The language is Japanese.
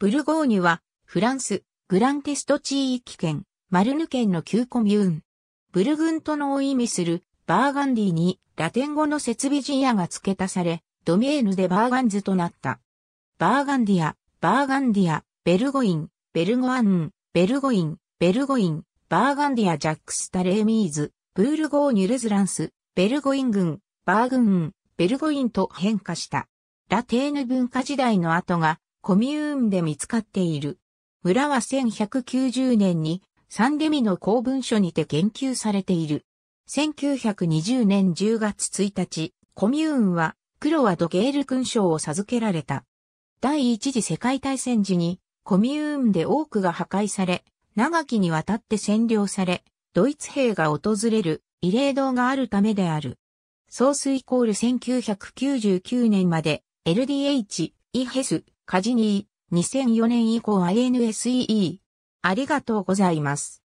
ブルゴーニュは、フランス、グランテスト地域圏、マルヌ県の旧コミューン。ブルグントのを意味する、バーガンディに、ラテン語の設備陣屋が付け足され、ドメーヌでバーガンズとなった。バーガンディア、バーガンディア、ベルゴイン、ベルゴアン、ベルゴイン、ベルゴイン、バーガンディアジャックスタレーミーズ、ブールゴーニュルズランス、ベルゴイン軍、バーグン、ベルゴインと変化した。ラテーヌ文化時代の後がコミューンで見つかっている。村は1190年にサンデミの公文書にて言及されている。1920年10月1日、コミューンはクロワド・ゲール勲章を授けられた。第一次世界大戦時にコミューンで多くが破壊され、長きにわたって占領され、ドイツ兵が訪れる慰霊堂があるためである。ソースイコール1999年まで LDH、イヘス、カジニー、2004年以降は n s e e ありがとうございます。